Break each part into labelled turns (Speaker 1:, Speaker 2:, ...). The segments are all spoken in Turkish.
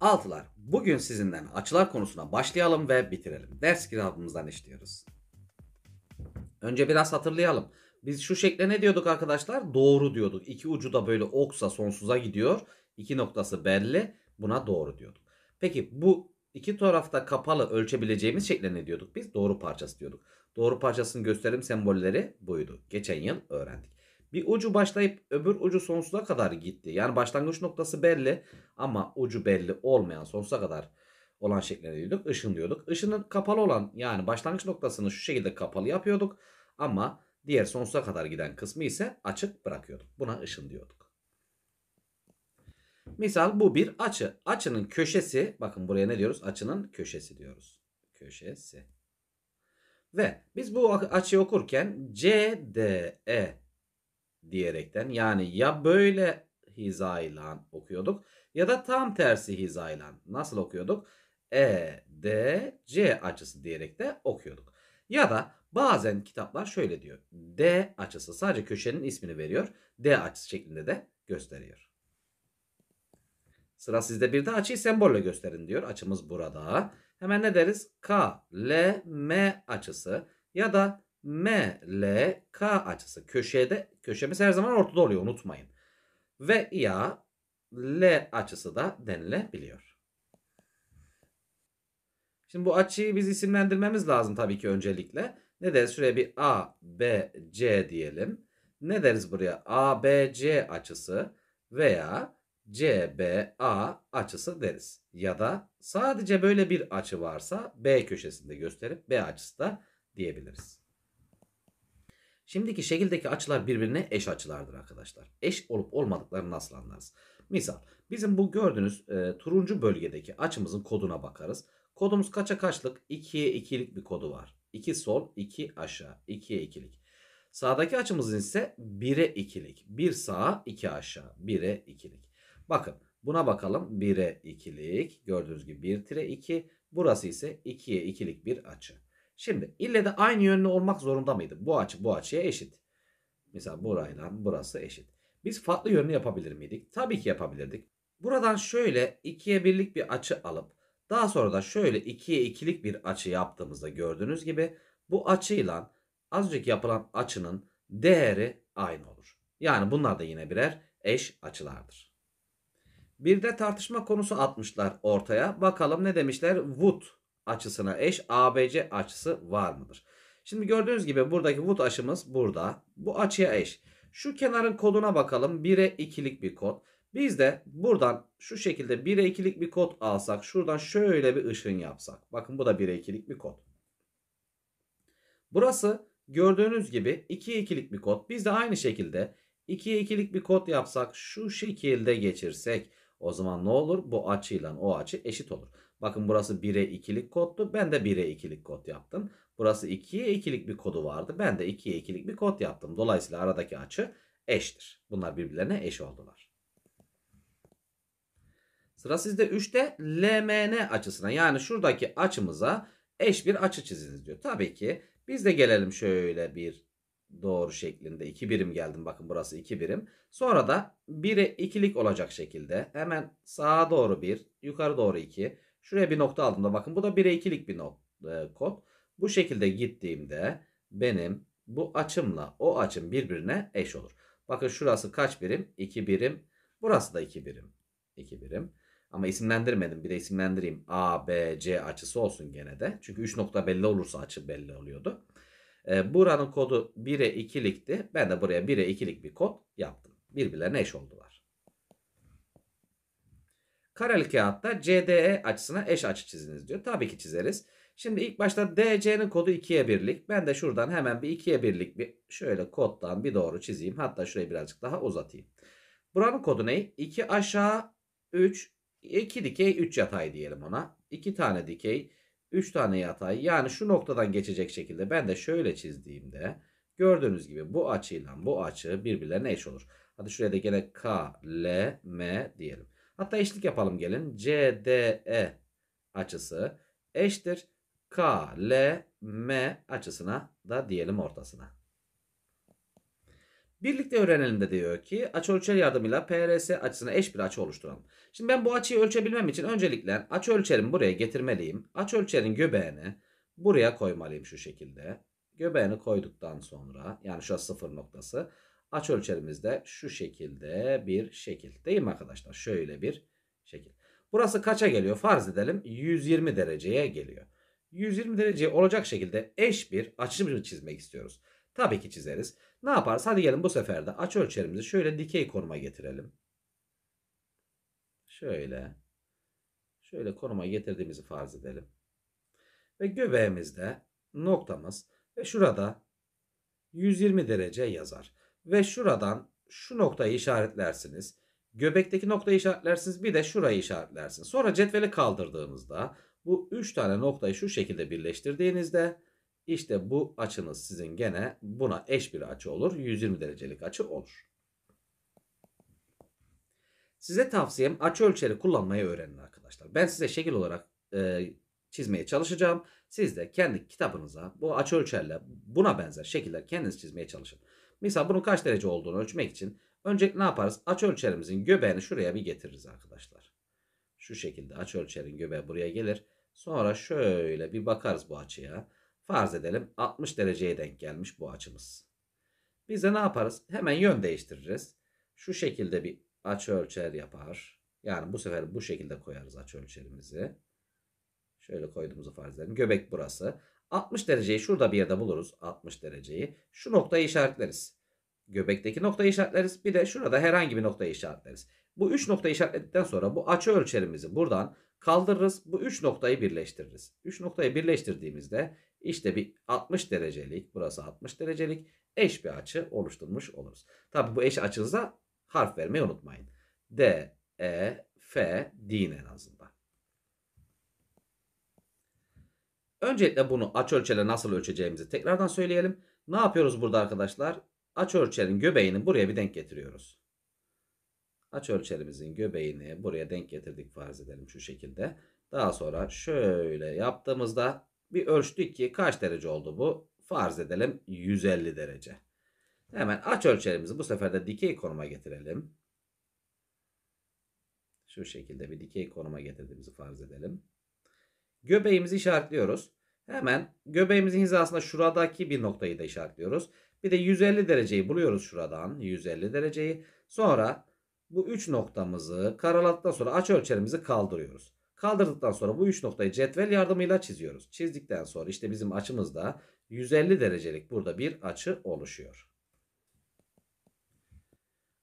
Speaker 1: Altılar, bugün sizinden açılar konusuna başlayalım ve bitirelim. Ders kitabımızdan işliyoruz. Önce biraz hatırlayalım. Biz şu şekle ne diyorduk arkadaşlar? Doğru diyorduk. İki ucu da böyle oksa sonsuza gidiyor. İki noktası belli. Buna doğru diyorduk. Peki bu iki tarafta kapalı ölçebileceğimiz şekle ne diyorduk? Biz doğru parçası diyorduk. Doğru parçasının gösterim sembolleri buydu. Geçen yıl öğrendik. Bir ucu başlayıp öbür ucu sonsuza kadar gitti. Yani başlangıç noktası belli ama ucu belli olmayan sonsuza kadar olan şeklinde diyorduk. Işın diyorduk. Işının kapalı olan yani başlangıç noktasını şu şekilde kapalı yapıyorduk. Ama diğer sonsuza kadar giden kısmı ise açık bırakıyorduk. Buna ışın diyorduk. Misal bu bir açı. Açının köşesi bakın buraya ne diyoruz? Açının köşesi diyoruz. Köşesi. Ve biz bu açıyı okurken CDE diyerekten yani ya böyle hizayla okuyorduk ya da tam tersi hizayla nasıl okuyorduk? E, D, C açısı diyerek de okuyorduk. Ya da bazen kitaplar şöyle diyor. D açısı sadece köşenin ismini veriyor. D açısı şeklinde de gösteriyor. Sıra sizde bir de açıyı sembolle gösterin diyor. Açımız burada. Hemen ne deriz? K, L, M açısı ya da M, L, K açısı. Köşede, köşemiz her zaman ortada oluyor unutmayın. Ve ya L açısı da denilebiliyor. Şimdi bu açıyı biz isimlendirmemiz lazım tabii ki öncelikle. Ne deriz? Şuraya bir A, B, C diyelim. Ne deriz buraya? A, B, C açısı veya C, B, A açısı deriz. Ya da sadece böyle bir açı varsa B köşesinde gösterip B açısı da diyebiliriz. Şimdiki şekildeki açılar birbirine eş açılardır arkadaşlar. Eş olup olmadıklarını nasıl anlarız? Misal bizim bu gördüğünüz e, turuncu bölgedeki açımızın koduna bakarız. Kodumuz kaça kaçlık? 2'ye 2'lik bir kodu var. 2 sol, 2 aşağı, 2'ye 2'lik. Sağdaki açımızın ise 1'e 2'lik. 1 sağa, 2 aşağı, 1'e 2'lik. Bakın buna bakalım 1'e 2'lik. Gördüğünüz gibi 1 tire 2. Burası ise 2'ye 2'lik bir açı. Şimdi ille de aynı yönlü olmak zorunda mıydı? Bu açı bu açıya eşit. Mesela burayla burası eşit. Biz farklı yönlü yapabilir miydik? Tabii ki yapabilirdik. Buradan şöyle 2'ye birlik bir açı alıp daha sonra da şöyle 2'ye 2'lik bir açı yaptığımızda gördüğünüz gibi bu açıyla az önceki yapılan açının değeri aynı olur. Yani bunlar da yine birer eş açılardır. Bir de tartışma konusu atmışlar ortaya. Bakalım ne demişler? Wood açısına eş ABC açısı var mıdır? Şimdi gördüğünüz gibi buradaki Wood aşımız burada. Bu açıya eş. Şu kenarın koduna bakalım. 1'e 2'lik bir kod. Biz de buradan şu şekilde 1'e 2'lik bir kod alsak. Şuradan şöyle bir ışın yapsak. Bakın bu da 1'e 2'lik bir kod. Burası gördüğünüz gibi 2'ye 2'lik bir kod. Biz de aynı şekilde 2'ye 2'lik bir kod yapsak. Şu şekilde geçirsek. O zaman ne olur? Bu açıyla o açı eşit olur. Bakın burası 1'e 2'lik koddu. Ben de 1'e 2'lik kod yaptım. Burası 2'ye 2'lik bir kodu vardı. Ben de 2'ye 2'lik bir kod yaptım. Dolayısıyla aradaki açı eştir. Bunlar birbirlerine eş oldular. Sıra sizde 3'te LMN açısına yani şuradaki açımıza eş bir açı çiziniz diyor. Tabii ki biz de gelelim şöyle bir doğru şeklinde 2 birim geldim. Bakın burası 2 birim. Sonra da 1'e 2'lik olacak şekilde hemen sağa doğru 1, yukarı doğru 2, Şuraya bir nokta aldım da, bakın bu da 1'e 2'lik bir not, e, kod. Bu şekilde gittiğimde benim bu açımla o açım birbirine eş olur. Bakın şurası kaç birim? 2 birim. Burası da 2 birim. 2 birim. Ama isimlendirmedim. Bir de isimlendireyim. A, B, C açısı olsun gene de. Çünkü 3 nokta belli olursa açı belli oluyordu. E, buranın kodu 1'e 2'likti. Ben de buraya 1'e 2'lik bir kod yaptım. Birbirlerine eş oldular. Kareli kağıtta CDE açısına eş açı çiziniz diyor. Tabii ki çizeriz. Şimdi ilk başta DC'nin kodu 2'ye birlik. Ben de şuradan hemen bir 2'ye birlik bir şöyle koddan bir doğru çizeyim. Hatta şurayı birazcık daha uzatayım. Buranın kodu ne? 2 aşağı 3, 2 dikey 3 yatay diyelim ona. 2 tane dikey 3 tane yatay. Yani şu noktadan geçecek şekilde ben de şöyle çizdiğimde gördüğünüz gibi bu açıyla bu açı birbirlerine eş olur. Hadi şuraya da gene K, L, M diyelim. Hatta eşlik yapalım gelin. CDE açısı eşittir. KLM açısına da diyelim ortasına. Birlikte öğrenelim de diyor ki ölçer yardımıyla PRS açısına eş bir açı oluşturalım. Şimdi ben bu açıyı ölçebilmem için öncelikle açıölçerimi buraya getirmeliyim. ölçerin göbeğini buraya koymalıyım şu şekilde. Göbeğini koyduktan sonra yani şu sıfır noktası. Aç ölçerimizde şu şekilde bir şekil. Değil mi arkadaşlar? Şöyle bir şekil. Burası kaça geliyor? Farz edelim 120 dereceye geliyor. 120 derece olacak şekilde eş bir açı çizmek istiyoruz. Tabii ki çizeriz. Ne yaparız? Hadi gelin bu sefer de aç ölçerimizi şöyle dikey konuma getirelim. Şöyle. Şöyle konuma getirdiğimizi farz edelim. Ve göbeğimizde noktamız ve şurada 120 derece yazar. Ve şuradan şu noktayı işaretlersiniz. Göbekteki noktayı işaretlersiniz. Bir de şurayı işaretlersiniz. Sonra cetveli kaldırdığınızda bu 3 tane noktayı şu şekilde birleştirdiğinizde işte bu açınız sizin gene buna eş bir açı olur. 120 derecelik açı olur. Size tavsiyem açı ölçeri kullanmayı öğrenin arkadaşlar. Ben size şekil olarak e, çizmeye çalışacağım. Siz de kendi kitabınıza bu açı ölçerle buna benzer şekiller kendiniz çizmeye çalışın. Mesela bunu kaç derece olduğunu ölçmek için öncelikle ne yaparız? Aç ölçerimizin göbeğini şuraya bir getiririz arkadaşlar. Şu şekilde aç ölçerin göbeği buraya gelir. Sonra şöyle bir bakarız bu açıya. Farz edelim 60 dereceye denk gelmiş bu açımız. Biz de ne yaparız? Hemen yön değiştiririz. Şu şekilde bir aç ölçer yapar. Yani bu sefer bu şekilde koyarız aç ölçerimizi. Şöyle koyduğumuzu farz edelim. Göbek burası. 60 dereceyi şurada bir yerde buluruz. 60 dereceyi. Şu noktayı işaretleriz. Göbekteki noktayı işaretleriz. Bir de şurada herhangi bir noktayı işaretleriz. Bu 3 noktayı işaretledikten sonra bu açı ölçerimizi buradan kaldırırız. Bu 3 noktayı birleştiririz. 3 noktayı birleştirdiğimizde işte bir 60 derecelik, burası 60 derecelik eş bir açı oluşturmuş oluruz. Tabi bu eş açınıza harf vermeyi unutmayın. D, E, F, din en azından. Öncelikle bunu aç ölçeyle nasıl ölçeceğimizi tekrardan söyleyelim. Ne yapıyoruz burada arkadaşlar? Aç ölçerin göbeğini buraya bir denk getiriyoruz. Aç ölçerimizin göbeğini buraya denk getirdik farz edelim şu şekilde. Daha sonra şöyle yaptığımızda bir ölçtük ki kaç derece oldu bu? Farz edelim 150 derece. Hemen aç ölçerimizi bu sefer de dikey konuma getirelim. Şu şekilde bir dikey konuma getirdiğimizi farz edelim. Göbeğimizi işaretliyoruz. Hemen göbeğimizin hizasında şuradaki bir noktayı da işaretliyoruz. Bir de 150 dereceyi buluyoruz şuradan. 150 dereceyi. Sonra bu 3 noktamızı karalattıktan sonra aç ölçerimizi kaldırıyoruz. Kaldırdıktan sonra bu 3 noktayı cetvel yardımıyla çiziyoruz. Çizdikten sonra işte bizim açımızda 150 derecelik burada bir açı oluşuyor.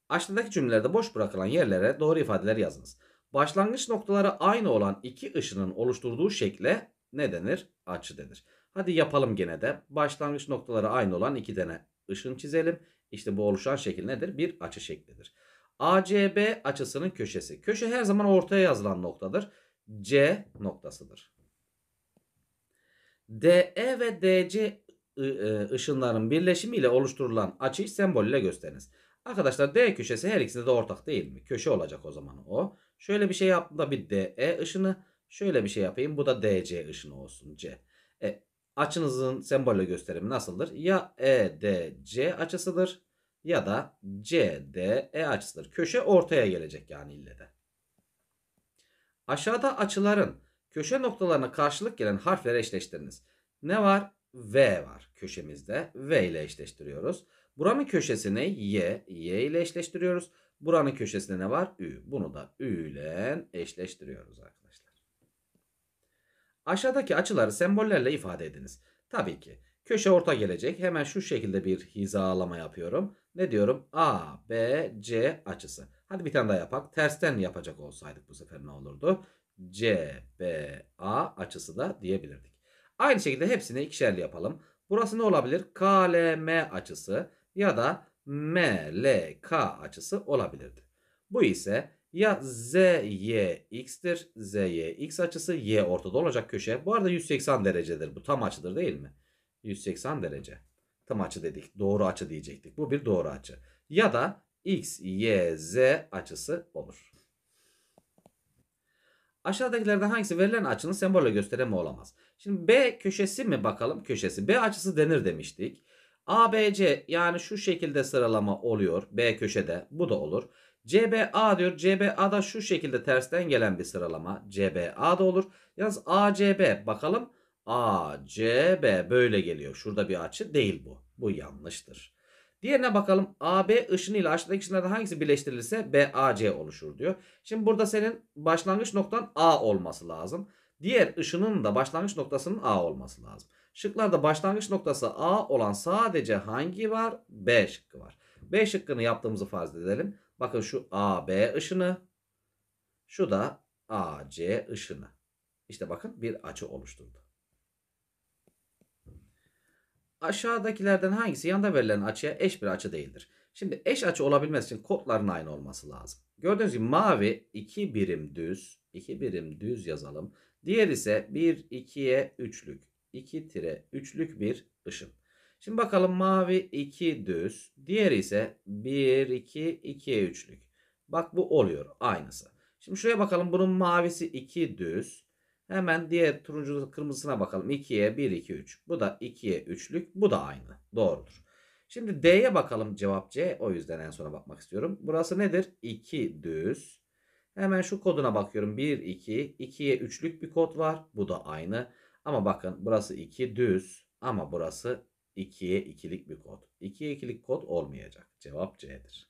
Speaker 1: Aşağıdaki cümlelerde boş bırakılan yerlere doğru ifadeler yazınız. Başlangıç noktaları aynı olan iki ışının oluşturduğu şekle ne denir? Açı denir. Hadi yapalım gene de. Başlangıç noktaları aynı olan iki tane ışın çizelim. İşte bu oluşan şekil nedir? Bir açı şeklidir. ACB açısının köşesi. Köşe her zaman ortaya yazılan noktadır. C noktasıdır. DE ve DC ışınların birleşimiyle oluşturulan açıyı sembolle gösteriniz. Arkadaşlar D köşesi her ikisinde de ortak değil mi? Köşe olacak o zaman o. Şöyle bir şey yaptım da bir DE ışını. Şöyle bir şey yapayım. Bu da DC ışını olsun C. E, açınızın sembolü gösterimi nasıldır? Ya EDC açısıdır ya da CDE açısıdır. Köşe ortaya gelecek yani ille de. Aşağıda açıların köşe noktalarına karşılık gelen harfleri eşleştiriniz. Ne var? V var köşemizde. V ile eşleştiriyoruz. Buranın köşesini Y, Y ile eşleştiriyoruz. Buranın köşesinde ne var? Ü. Bunu da Ü ile eşleştiriyoruz arkadaşlar. Aşağıdaki açıları sembollerle ifade ediniz. Tabii ki köşe orta gelecek. Hemen şu şekilde bir hizalama yapıyorum. Ne diyorum? A, B, C açısı. Hadi bir tane daha yapak. Tersten yapacak olsaydık bu sefer ne olurdu? C, B, A açısı da diyebilirdik. Aynı şekilde hepsini ikişerli yapalım. Burası ne olabilir? K, L, M açısı ya da MLK açısı olabilirdi. Bu ise ya ZYX'tir. ZYX açısı Y ortada olacak köşe. Bu arada 180 derecedir. Bu tam açıdır değil mi? 180 derece. Tam açı dedik. Doğru açı diyecektik. Bu bir doğru açı. Ya da XYZ açısı olur. Aşağıdakilerden hangisi verilen açının sembolle gösterimi olamaz? Şimdi B köşesi mi bakalım? Köşesi. B açısı denir demiştik. ABC yani şu şekilde sıralama oluyor. B köşede bu da olur. CBA diyor. da şu şekilde tersten gelen bir sıralama. da olur. Yalnız ACB bakalım. ACB böyle geliyor. Şurada bir açı değil bu. Bu yanlıştır. Diğerine bakalım. AB ışını ile aşağıdaki ışınlardan hangisi birleştirilirse BAC oluşur diyor. Şimdi burada senin başlangıç noktan A olması lazım. Diğer ışının da başlangıç noktasının A olması lazım. Şıklarda başlangıç noktası A olan sadece hangi var? B şıkkı var. B şıkkını yaptığımızı farz edelim. Bakın şu AB ışını. Şu da AC ışını. İşte bakın bir açı oluşturdu. Aşağıdakilerden hangisi yanda verilen açıya eş bir açı değildir? Şimdi eş açı olabilmesi için kodların aynı olması lazım. Gördüğünüz gibi mavi 2 birim düz, 2 birim düz yazalım. Diğer ise 1, 2'ye 3'lük. 2 tire 3'lük bir ışın. Şimdi bakalım mavi 2 düz. Diğeri ise 1 2 2'ye 3'lük. Bak bu oluyor aynısı. Şimdi şuraya bakalım bunun mavisi 2 düz. Hemen diğer turuncu kırmızısına bakalım. 2'ye 1 2 3. Bu da 2'ye 3'lük. Bu da aynı. Doğrudur. Şimdi D'ye bakalım cevap C. O yüzden en sona bakmak istiyorum. Burası nedir? 2 düz. Hemen şu koduna bakıyorum. 1 2 2'ye 3'lük bir kod var. Bu da aynı. Ama bakın burası 2 düz ama burası 2'ye 2'lik bir kod. 2'ye 2'lik kod olmayacak. Cevap C'dir.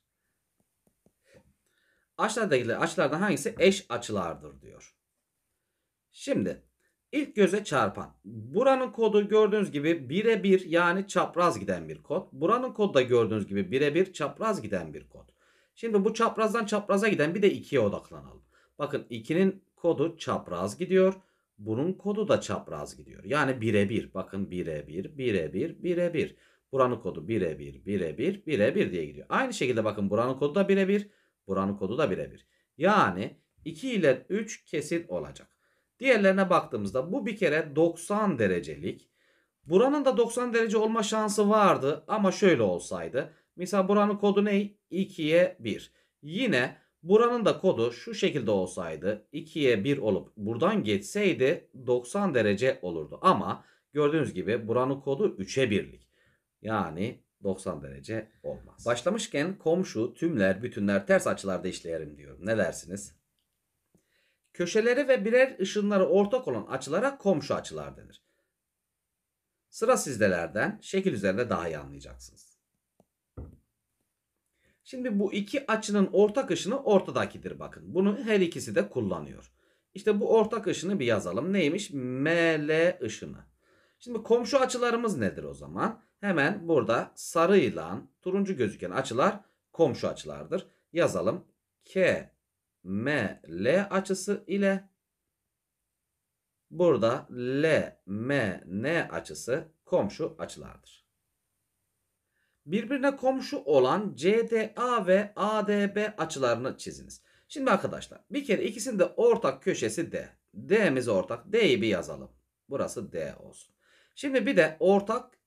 Speaker 1: Aşağıdakiler açılardan hangisi eş açılardır diyor. Şimdi ilk göze çarpan. Buranın kodu gördüğünüz gibi birebir yani çapraz giden bir kod. Buranın kodu da gördüğünüz gibi birebir çapraz giden bir kod. Şimdi bu çaprazdan çapraza giden bir de 2'ye odaklanalım. Bakın 2'nin kodu çapraz gidiyor. Bunun kodu da çapraz gidiyor. Yani birebir. Bakın birebir, birebir, birebir. Buranın kodu birebir, birebir, birebir diye gidiyor. Aynı şekilde bakın buranın kodu da birebir, buranın kodu da birebir. Yani 2 ile 3 kesin olacak. Diğerlerine baktığımızda bu bir kere 90 derecelik. Buranın da 90 derece olma şansı vardı ama şöyle olsaydı. Mesela buranın kodu ne? 2'ye 1. Yine Buranın da kodu şu şekilde olsaydı 2'ye 1 olup buradan geçseydi 90 derece olurdu. Ama gördüğünüz gibi buranın kodu 3'e 1'lik. Yani 90 derece olmaz. Başlamışken komşu, tümler, bütünler ters açılarda işleyelim diyorum. Ne dersiniz? Köşeleri ve birer ışınları ortak olan açılara komşu açılar denir. Sıra sizdelerden şekil üzerinde daha iyi anlayacaksınız. Şimdi bu iki açının ortak ışını ortadakidir bakın. Bunu her ikisi de kullanıyor. İşte bu ortak ışını bir yazalım. Neymiş? ML ışını. Şimdi komşu açılarımız nedir o zaman? Hemen burada sarıyla turuncu gözüken açılar komşu açılardır. Yazalım. K M L açısı ile burada L M N açısı komşu açılardır birbirine komşu olan CDA ve ADB açılarını çiziniz. Şimdi arkadaşlar bir kere ikisinin de ortak köşesi D. D'miz ortak. D'yi bir yazalım. Burası D olsun. Şimdi bir de ortak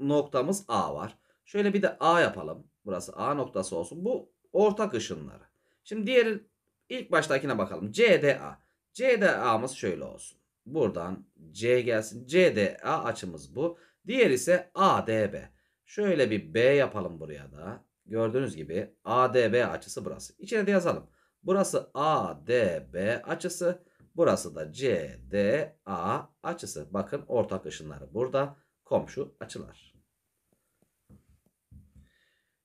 Speaker 1: noktamız A var. Şöyle bir de A yapalım. Burası A noktası olsun. Bu ortak ışınları. Şimdi diğer ilk baştakine bakalım. CDA. CDA'mız şöyle olsun. Buradan C gelsin. CDA açımız bu. Diğer ise ADB. Şöyle bir B yapalım buraya da. Gördüğünüz gibi ADB açısı burası. İçine de yazalım. Burası ADB açısı. Burası da CDA açısı. Bakın ortak ışınları burada. Komşu açılar.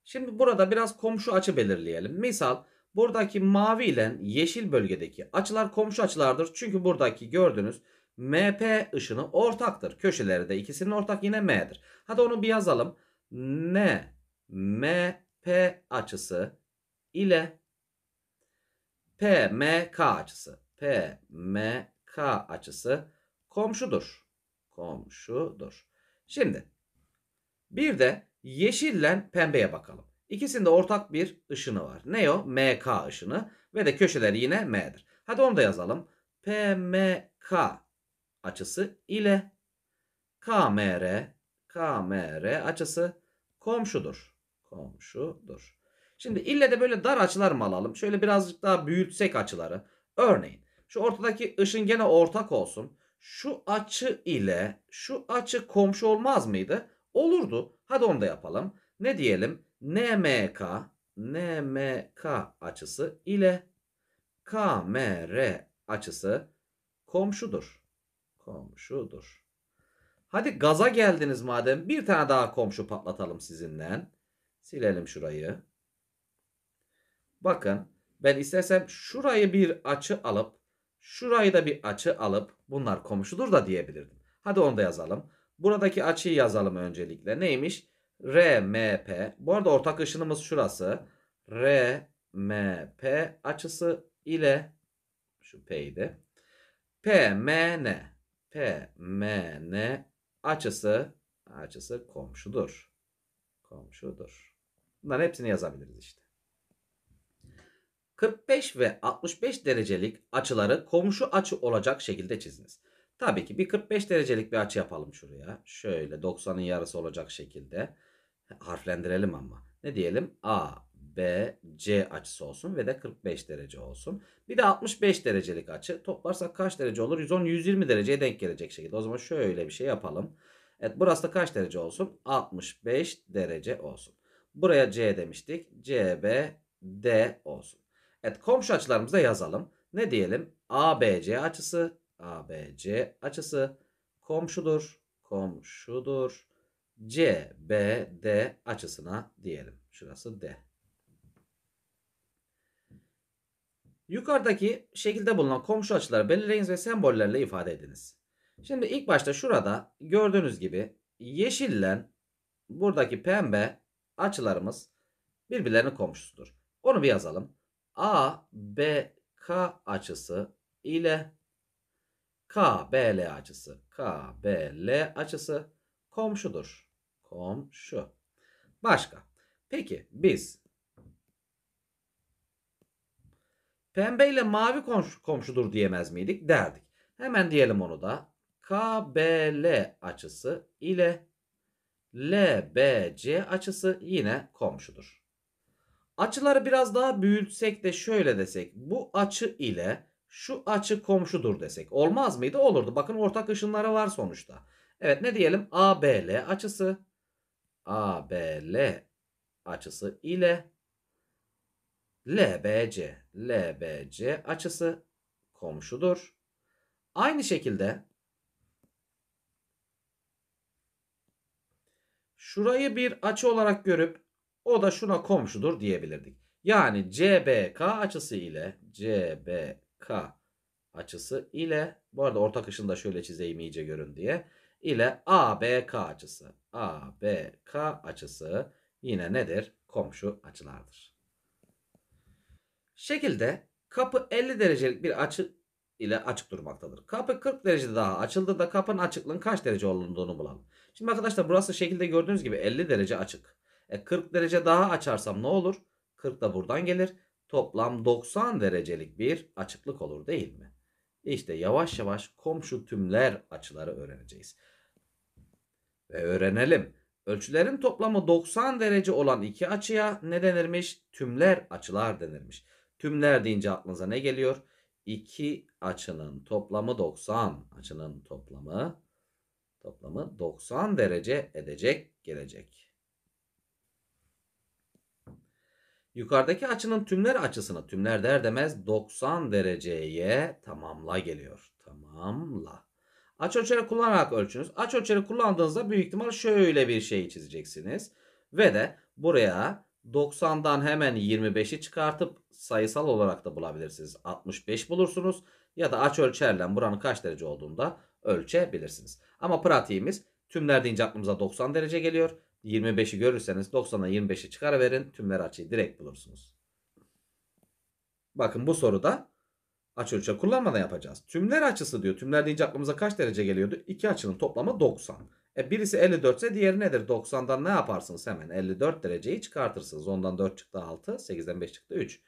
Speaker 1: Şimdi burada biraz komşu açı belirleyelim. Misal buradaki mavi ile yeşil bölgedeki açılar komşu açılardır. Çünkü buradaki gördüğünüz MP ışını ortaktır. Köşeleri de ikisinin ortak yine M'dir. Hadi onu bir yazalım. M, MP açısı ile PMK açısı, PMK açısı komşudur. Komşudur. Şimdi bir de yeşillen pembeye bakalım. İkisinde ortak bir ışını var. Ne o? MK ışını ve de köşeleri yine M'dir. Hadi onu da yazalım. PMK açısı ile KMR KMR açısı komşudur. Komşudur. Şimdi ille de böyle dar açılar mı alalım? Şöyle birazcık daha büyütsek açıları. Örneğin şu ortadaki ışın gene ortak olsun. Şu açı ile şu açı komşu olmaz mıydı? Olurdu. Hadi onu da yapalım. Ne diyelim? NMK NMK açısı ile KMR açısı komşudur. Komşudur. Hadi gaza geldiniz madem bir tane daha komşu patlatalım sizinden. Silelim şurayı. Bakın ben istersem şurayı bir açı alıp şurayı da bir açı alıp bunlar komşudur da diyebilirdim. Hadi onu da yazalım. Buradaki açıyı yazalım öncelikle. Neymiş? RMP. Bu arada ortak ışınımız şurası. RMP açısı ile şu P'ydi. PMN. PMN açısı açısı komşudur. Komşudur. Bunların hepsini yazabiliriz işte. 45 ve 65 derecelik açıları komşu açı olacak şekilde çiziniz. Tabii ki bir 45 derecelik bir açı yapalım şuraya. Şöyle 90'ın yarısı olacak şekilde. Harflendirelim ama. Ne diyelim? A, C açısı olsun ve de 45 derece olsun. Bir de 65 derecelik açı toplarsak kaç derece olur? 110 120 dereceye denk gelecek şekilde. O zaman şöyle bir şey yapalım. Evet burası da kaç derece olsun? 65 derece olsun. Buraya C demiştik. C B D olsun. Evet komşu açılarımızı da yazalım. Ne diyelim? ABC açısı ABC açısı komşudur. Komşudur. C B D açısına diyelim. Şurası D. Yukarıdaki şekilde bulunan komşu açıları belirleyiniz ve sembollerle ifade ediniz. Şimdi ilk başta şurada gördüğünüz gibi yeşillen buradaki pembe açılarımız birbirlerinin komşusudur. Onu bir yazalım. A, B, K açısı ile K, B, L açısı. K, B, L açısı komşudur. Komşu. Başka. Peki biz Pembe ile mavi komşudur diyemez miydik? Derdik. Hemen diyelim onu da. KBL açısı ile LBC açısı yine komşudur. Açıları biraz daha büyütsek de şöyle desek. Bu açı ile şu açı komşudur desek. Olmaz mıydı? Olurdu. Bakın ortak ışınları var sonuçta. Evet ne diyelim? ABL açısı ABL açısı ile LBC, LBC açısı komşudur. Aynı şekilde şurayı bir açı olarak görüp o da şuna komşudur diyebilirdik. Yani CBK açısı ile CBK açısı ile bu arada ortak ışın da şöyle çizeyim iyice görün diye ile ABK açısı. ABK açısı yine nedir? Komşu açılardır şekilde kapı 50 derecelik bir açı ile açık durmaktadır. Kapı 40 derece daha açıldı da kapının açıklığın kaç derece olduğunu bulalım. Şimdi arkadaşlar burası şekilde gördüğünüz gibi 50 derece açık. E 40 derece daha açarsam ne olur? 40 da buradan gelir. Toplam 90 derecelik bir açıklık olur değil mi? İşte yavaş yavaş komşu tümler açıları öğreneceğiz. Ve öğrenelim. Ölçülerin toplamı 90 derece olan iki açıya ne denirmiş? Tümler açılar denirmiş. Tümler deyince aklınıza ne geliyor? İki açının toplamı 90. Açının toplamı toplamı 90 derece edecek gelecek. Yukarıdaki açının tümler açısını tümler der demez 90 dereceye tamamla geliyor. Tamamla. Aç ölçeri kullanarak ölçünüz. Aç ölçeri kullandığınızda büyük ihtimal şöyle bir şey çizeceksiniz. Ve de buraya 90'dan hemen 25'i çıkartıp sayısal olarak da bulabilirsiniz. 65 bulursunuz ya da aç ölçerle buranın kaç derece olduğunu da ölçebilirsiniz. Ama pratiğimiz tümler deyince aklımıza 90 derece geliyor. 25'i görürseniz 90'a 25'i çıkarıverin. Tümler açıyı direkt bulursunuz. Bakın bu soruda aç ölçer kullanmadan yapacağız. Tümler açısı diyor. Tümler deyince aklımıza kaç derece geliyordu? İki açının toplamı 90. E birisi 54 ise diğeri nedir? 90'dan ne yaparsınız hemen? 54 dereceyi çıkartırsınız. Ondan 4 çıktı 6, 8'den 5 çıktı 3.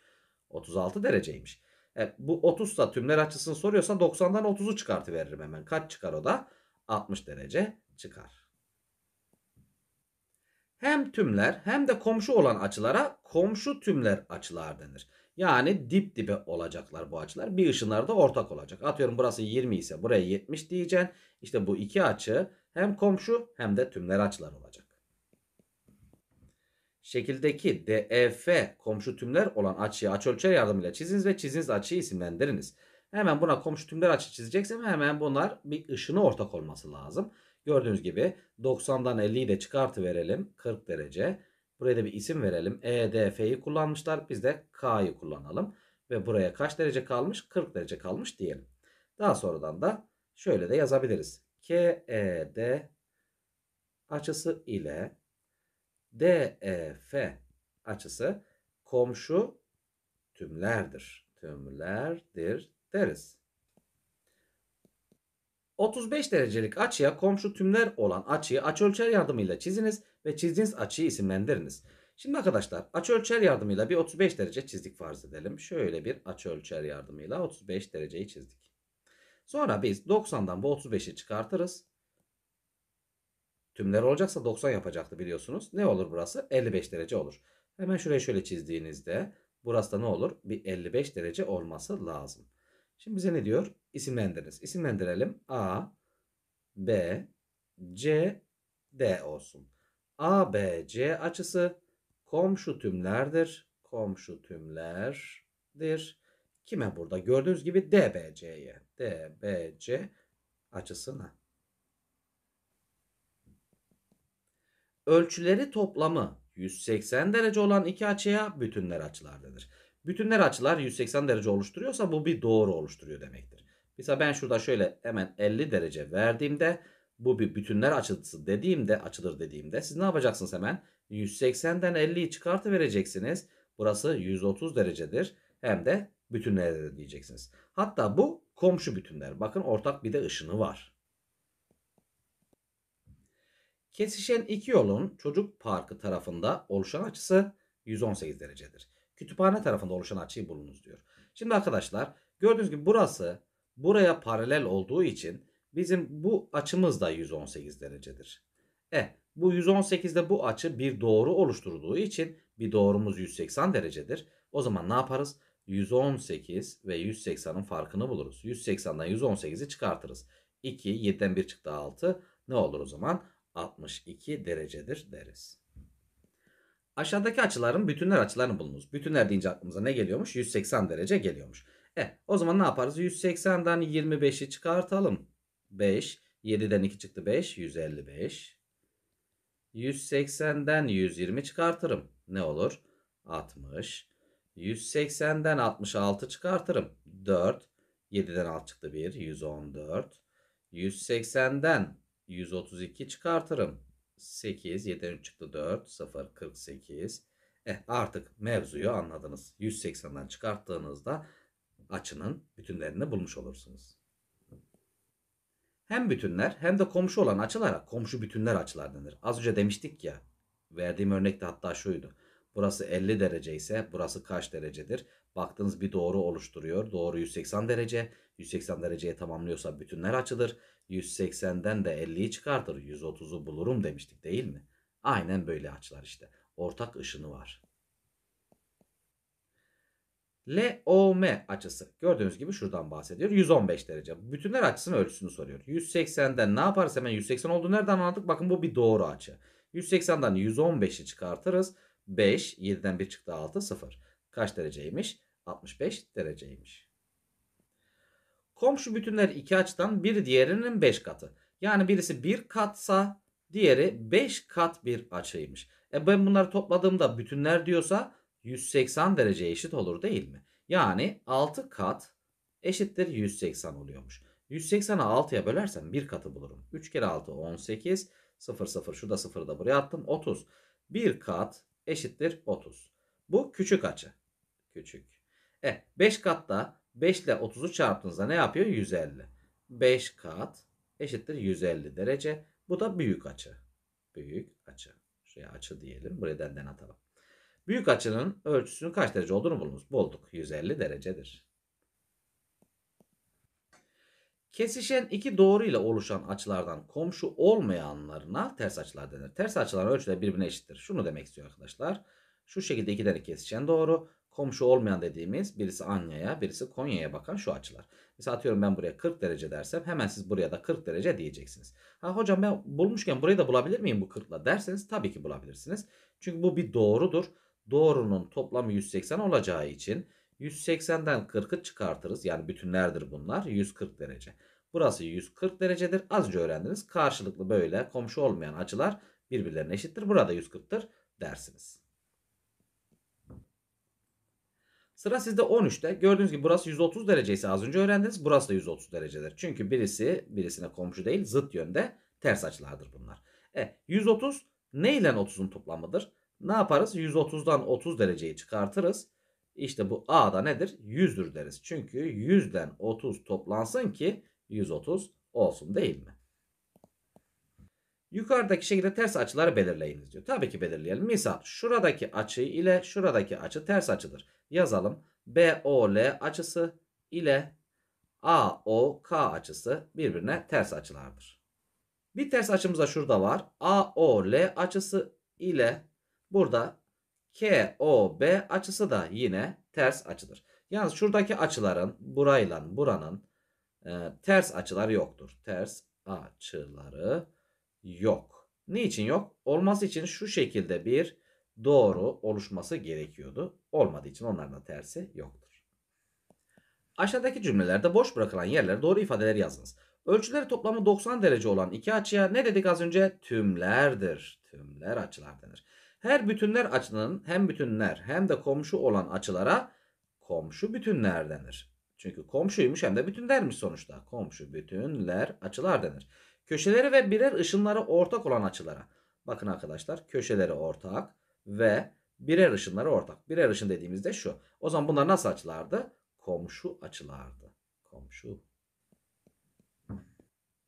Speaker 1: 36 dereceymiş. Evet, bu 30 sa tümler açısını soruyorsan 90'dan 30'u çıkartıveririm hemen. Kaç çıkar o da? 60 derece çıkar. Hem tümler hem de komşu olan açılara komşu tümler açılar denir. Yani dip dibe olacaklar bu açılar. Bir ışınlar da ortak olacak. Atıyorum burası 20 ise buraya 70 diyeceksin. İşte bu iki açı hem komşu hem de tümler açılar olacak şekildeki DEF komşu tümler olan açıyı aç ölçer yardımıyla çiziniz ve çiziniz açıyı isimlendiriniz. Hemen buna komşu tümler açı çizeceksem hemen bunlar bir ışını ortak olması lazım. Gördüğünüz gibi 90'dan 50'yi de çıkartı verelim. 40 derece. Buraya da bir isim verelim. EDF'yi kullanmışlar. Biz de K'yı kullanalım. Ve buraya kaç derece kalmış? 40 derece kalmış diyelim. Daha sonradan da şöyle de yazabiliriz. KED açısı ile DEF açısı komşu tümlerdir. Tümlerdir deriz. 35 derecelik açıya komşu tümler olan açıyı açıölçer yardımıyla çiziniz ve çizdiğiniz açıyı isimlendiriniz. Şimdi arkadaşlar açıölçer yardımıyla bir 35 derece çizdik farz edelim. Şöyle bir açıölçer yardımıyla 35 dereceyi çizdik. Sonra biz 90'dan bu 35'i çıkartırız. Tümler olacaksa 90 yapacaktı biliyorsunuz. Ne olur burası? 55 derece olur. Hemen şurayı şöyle çizdiğinizde burası da ne olur? Bir 55 derece olması lazım. Şimdi bize ne diyor? İsimlendiriniz. İsimlendirelim. A, B, C, D olsun. A, B, C açısı komşu tümlerdir. Komşu tümlerdir. Kime burada? Gördüğünüz gibi D, B, C'ye. D, B, C açısına. ölçüleri toplamı 180 derece olan iki açıya bütünler açılar denir. Bütünler açılar 180 derece oluşturuyorsa bu bir doğru oluşturuyor demektir. Mesela ben şurada şöyle hemen 50 derece verdiğimde bu bir bütünler açısı dediğimde açılır dediğimde siz ne yapacaksınız hemen? 180'den 50'yi çıkartı vereceksiniz. Burası 130 derecedir. Hem de bütünler diyeceksiniz. Hatta bu komşu bütünler. Bakın ortak bir de ışını var. Kesişen iki yolun çocuk parkı tarafında oluşan açısı 118 derecedir. Kütüphane tarafında oluşan açıyı bulunuz diyor. Şimdi arkadaşlar gördüğünüz gibi burası buraya paralel olduğu için bizim bu açımız da 118 derecedir. E bu 118'de bu açı bir doğru oluşturduğu için bir doğrumuz 180 derecedir. O zaman ne yaparız? 118 ve 180'ın farkını buluruz. 180'dan 118'i çıkartırız. 2, 7'den 1 çıktı 6. Ne olur o zaman? 62 derecedir deriz. Aşağıdaki açıların bütünler açılarını bulunuz. Bütünler deyince aklımıza ne geliyormuş? 180 derece geliyormuş. E o zaman ne yaparız? 180'den 25'i çıkartalım. 5. 7'den 2 çıktı 5. 155. 180'den 120 çıkartırım. Ne olur? 60. 180'den 66 çıkartırım. 4. 7'den 6 çıktı 1. 114. 180'den 132 çıkartırım. 8, 7'den 3 çıktı 4, 0, 48. Eh artık mevzuyu anladınız. 180'den çıkarttığınızda açının bütünlerini bulmuş olursunuz. Hem bütünler hem de komşu olan açılara komşu bütünler açılar denir. Az önce demiştik ya. Verdiğim örnek de hatta şuydu. Burası 50 derece ise burası kaç derecedir? Baktığınız bir doğru oluşturuyor. Doğru 180 derece. 180 dereceye tamamlıyorsa bütünler açıdır. 180'den de 50'yi çıkartır 130'u bulurum demiştik değil mi? Aynen böyle açlar işte. Ortak ışını var. LOM açısı. Gördüğünüz gibi şuradan bahsediyor. 115 derece. Bütünler açısının ölçüsünü soruyor. 180'den ne yaparız hemen 180 olduğunu nereden anladık? Bakın bu bir doğru açı. 180'den 115'i çıkartırız. 5, 7'den 1 çıktı 6, 0. Kaç dereceymiş? 65 dereceymiş. Komşu bütünler iki açıdan bir diğerinin 5 katı. Yani birisi bir katsa diğeri 5 kat bir açıymış. E ben bunları topladığımda bütünler diyorsa 180 derece eşit olur değil mi? Yani 6 kat eşittir 180 oluyormuş. 180'ı 6'ya bölersen 1 katı bulurum. 3 kere 6 18. 0 0 şurada 0 da buraya attım. 30. 1 kat eşittir 30. Bu küçük açı. Küçük. E 5 katta 5 ile 30'u çarptığınızda ne yapıyor? 150. 5 kat eşittir 150 derece. Bu da büyük açı. Büyük açı. Şuraya açı diyelim. Buraya denden atalım. Büyük açının ölçüsünün kaç derece olduğunu bulmuş. Bulduk. 150 derecedir. Kesişen iki doğru ile oluşan açılardan komşu olmayanlarına ters açılar denir. Ters açıların ölçüleri birbirine eşittir. Şunu demek istiyor arkadaşlar. Şu şekilde ikiden iki kesişen doğru komşu olmayan dediğimiz birisi Anya'ya birisi Konya'ya bakan şu açılar. Mesela atıyorum ben buraya 40 derece dersem hemen siz buraya da 40 derece diyeceksiniz. Ha hocam ben bulmuşken burayı da bulabilir miyim bu 40'la derseniz tabii ki bulabilirsiniz. Çünkü bu bir doğrudur. Doğrunun toplamı 180 olacağı için 180'den 40'ı çıkartırız. Yani bütünlerdir bunlar. 140 derece. Burası 140 derecedir. Azca öğrendiniz. Karşılıklı böyle komşu olmayan açılar birbirlerine eşittir. Burada 140'tır dersiniz. Sıra sizde 13'te. Gördüğünüz gibi burası 130 derece ise az önce öğrendiniz. Burası da 130 derecedir. Çünkü birisi birisine komşu değil zıt yönde ters açılardır bunlar. E, 130 ne ile 30'un toplamıdır? Ne yaparız? 130'dan 30 dereceyi çıkartırız. İşte bu A da nedir? 100'dür deriz. Çünkü 100'den 30 toplansın ki 130 olsun değil mi? Yukarıdaki şekilde ters açıları belirleyiniz diyor. Tabii ki belirleyelim. Misal şuradaki açı ile şuradaki açı ters açıdır. Yazalım. BOL açısı ile AOK açısı birbirine ters açılardır. Bir ters açımız da şurada var. AOL açısı ile burada KOB açısı da yine ters açıdır. Yalnız şuradaki açıların burayla buranın e, ters açıları yoktur. Ters açıları yok. Niçin yok? Olması için şu şekilde bir doğru oluşması gerekiyordu. Olmadığı için onların da tersi yoktur. Aşağıdaki cümlelerde boş bırakılan yerlere doğru ifadeler yazınız. Ölçüleri toplamı 90 derece olan iki açıya ne dedik az önce? Tümlerdir. Tümler açılar denir. Her bütünler açının hem bütünler hem de komşu olan açılara komşu bütünler denir. Çünkü komşuymuş hem de bütünlermiş sonuçta. Komşu bütünler açılar denir. Köşeleri ve birer ışınları ortak olan açılara. Bakın arkadaşlar köşeleri ortak ve birer ışınları ortak. Birer ışın dediğimizde şu. O zaman bunlar nasıl açılardı? Komşu açılardı. Komşu.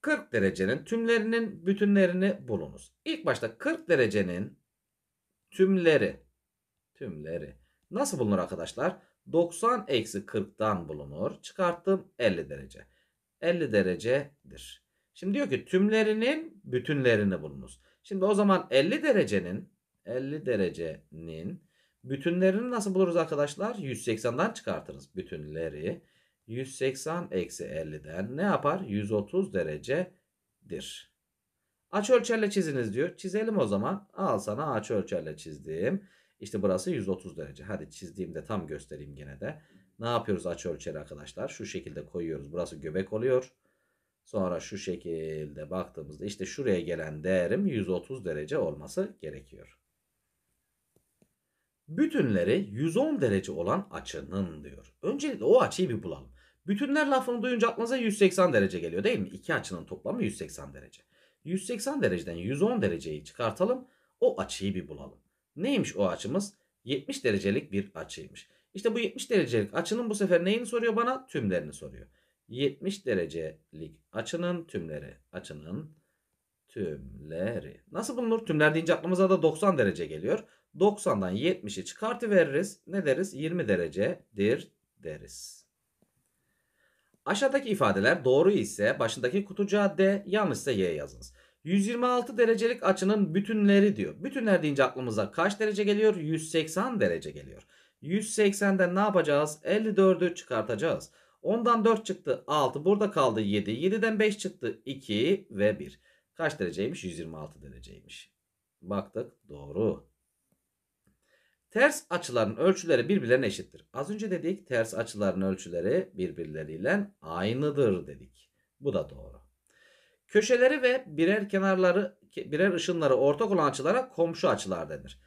Speaker 1: 40 derecenin tümlerinin bütünlerini bulunuz. İlk başta 40 derecenin tümleri tümleri nasıl bulunur arkadaşlar? 90 eksi 40'tan bulunur. Çıkarttım 50 derece. 50 derecedir. Şimdi diyor ki tümlerinin bütünlerini bulunuz. Şimdi o zaman 50 derecenin 50 derecenin bütünlerini nasıl buluruz arkadaşlar? 180'dan çıkartırız bütünleri. 180 eksi 50'den ne yapar? 130 derecedir. Aç ölçerle çiziniz diyor. Çizelim o zaman. Al sana aç ölçerle çizdim. İşte burası 130 derece. Hadi çizdiğimde tam göstereyim gene de. Ne yapıyoruz açı ölçeri arkadaşlar? Şu şekilde koyuyoruz. Burası göbek oluyor. Sonra şu şekilde baktığımızda işte şuraya gelen değerim 130 derece olması gerekiyor. Bütünleri 110 derece olan açının diyor. Öncelikle o açıyı bir bulalım. Bütünler lafını duyunca aklınıza 180 derece geliyor değil mi? İki açının toplamı 180 derece. 180 dereceden 110 dereceyi çıkartalım. O açıyı bir bulalım. Neymiş o açımız? 70 derecelik bir açıymış. İşte bu 70 derecelik açının bu sefer neyini soruyor bana? Tümlerini soruyor. 70 derecelik açının tümleri. Açının tümleri. Nasıl bulunur? Tümler deyince aklımıza da 90 derece geliyor. 90'dan 70'i çıkartıveririz. Ne deriz? 20 derecedir deriz. Aşağıdaki ifadeler doğru ise başındaki kutucuğa D, yanlış ise Y yazınız. 126 derecelik açının bütünleri diyor. Bütünler deyince aklımıza kaç derece geliyor? 180 derece geliyor. 180'den ne yapacağız? 54'ü çıkartacağız. 10'dan 4 çıktı 6. Burada kaldı 7. 7'den 5 çıktı 2 ve 1. Kaç dereceymiş? 126 dereceymiş. Baktık doğru. Ters açıların ölçüleri birbirlerine eşittir. Az önce dedik ters açıların ölçüleri birbirleriyle aynıdır dedik. Bu da doğru. Köşeleri ve birer kenarları birer ışınları ortak olan açılara komşu açılar denir.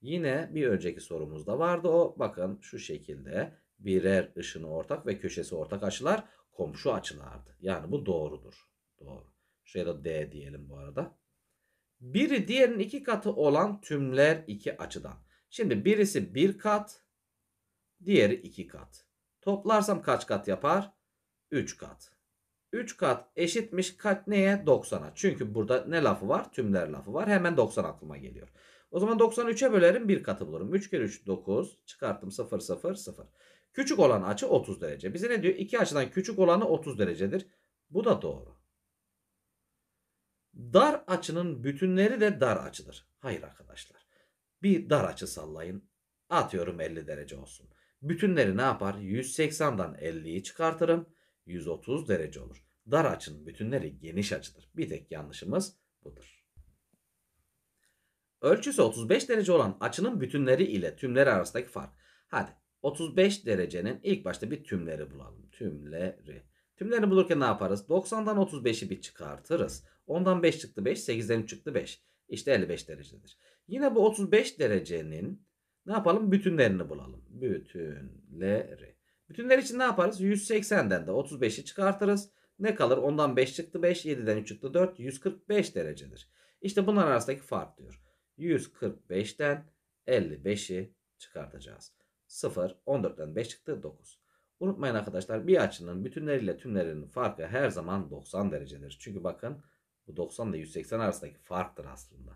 Speaker 1: Yine bir önceki sorumuzda vardı o. Bakın şu şekilde birer ışını ortak ve köşesi ortak açılar komşu açılardı. Yani bu doğrudur. Doğru. Şuraya da D diyelim bu arada. Biri diğerinin iki katı olan tümler iki açıdan. Şimdi birisi bir kat, diğeri iki kat. Toplarsam kaç kat yapar? Üç kat. 3 kat eşitmiş kat neye? 90'a. Çünkü burada ne lafı var? Tümler lafı var. Hemen 90 aklıma geliyor. O zaman 93'e bölerim 1 katı bulurum. 3 kere 3 9 çıkarttım 0 0 0. Küçük olan açı 30 derece. Bize ne diyor? İki açıdan küçük olanı 30 derecedir. Bu da doğru. Dar açının bütünleri de dar açıdır. Hayır arkadaşlar. Bir dar açı sallayın. Atıyorum 50 derece olsun. Bütünleri ne yapar? 180'dan 50'yi çıkartırım. 130 derece olur. Dar açının bütünleri geniş açıdır. Bir tek yanlışımız budur. Ölçüsü 35 derece olan açının bütünleri ile tümleri arasındaki fark. Hadi 35 derecenin ilk başta bir tümleri bulalım. Tümleri. Tümlerini bulurken ne yaparız? 90'dan 35'i bir çıkartırız. 10'dan 5 çıktı 5, 8'den 3 çıktı 5. İşte 55 derecedir. Yine bu 35 derecenin ne yapalım? Bütünlerini bulalım. Bütünleri. Bütünler için ne yaparız? 180'den de 35'i çıkartırız. Ne kalır? Ondan 5 çıktı 5, 7'den 3 çıktı 4, 145 derecedir. İşte bunlar arasındaki fark diyor. 145'ten 55'i çıkartacağız. 0, 14'ten 5 çıktı 9. Unutmayın arkadaşlar bir açının bütünleriyle tümlerinin farkı her zaman 90 derecedir. Çünkü bakın bu 90 ile 180 arasındaki farktır aslında.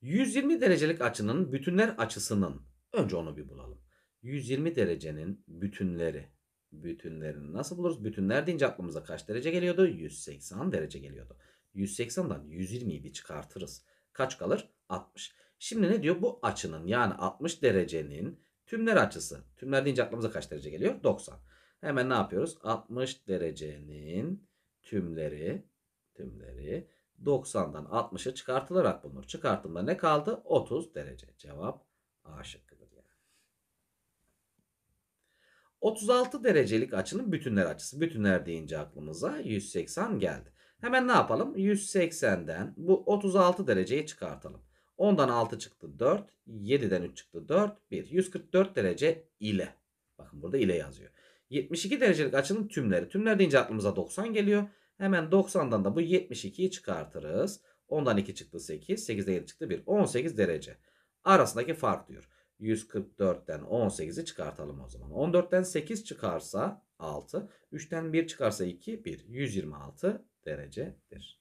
Speaker 1: 120 derecelik açının bütünler açısının önce onu bir bulalım. 120 derecenin bütünleri. Bütünlerini nasıl buluruz? Bütünler deyince aklımıza kaç derece geliyordu? 180 derece geliyordu. 180'dan 120'yi bir çıkartırız. Kaç kalır? 60. Şimdi ne diyor? Bu açının yani 60 derecenin tümler açısı. Tümler deyince aklımıza kaç derece geliyor? 90. Hemen ne yapıyoruz? 60 derecenin tümleri tümleri 90'dan 60'ı çıkartılarak bulunur. Çıkartımda ne kaldı? 30 derece. Cevap A şıkkı. 36 derecelik açının bütünler açısı. Bütünler deyince aklımıza 180 geldi. Hemen ne yapalım? 180'den bu 36 dereceyi çıkartalım. 10'dan 6 çıktı 4. 7'den 3 çıktı 4. 1. 144 derece ile. Bakın burada ile yazıyor. 72 derecelik açının tümleri. Tümler deyince aklımıza 90 geliyor. Hemen 90'dan da bu 72'yi çıkartırız. 10'dan 2 çıktı 8. 8'den 7 çıktı 1. 18 derece. Arasındaki fark diyor. 144'ten 18'i çıkartalım o zaman. 14'ten 8 çıkarsa 6. 3'ten 1 çıkarsa 2. 1. 126 derecedir.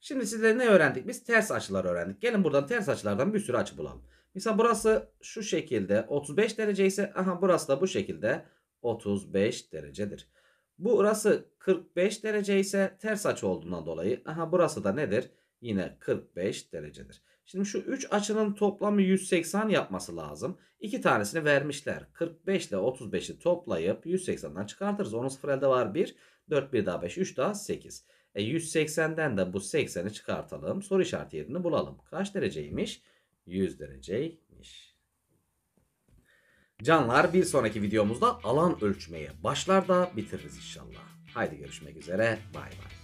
Speaker 1: Şimdi sizlere ne öğrendik? Biz ters açılar öğrendik. Gelin buradan ters açılardan bir sürü açı bulalım. Mesela burası şu şekilde 35 derece ise aha burası da bu şekilde 35 derecedir. Burası 45 derece ise ters açı olduğundan dolayı aha burası da nedir? Yine 45 derecedir. Şimdi şu 3 açının toplamı 180 yapması lazım. İki tanesini vermişler. 45 ile 35'i toplayıp 180'den çıkartırız. Onun sıfır elde var 1. 4 1 daha 5 3 daha 8. E 180'den de bu 80'i çıkartalım. Soru işareti yerini bulalım. Kaç dereceymiş? 100 dereceymiş. Canlar bir sonraki videomuzda alan ölçmeye başlar da bitiririz inşallah. Haydi görüşmek üzere. Bay bay.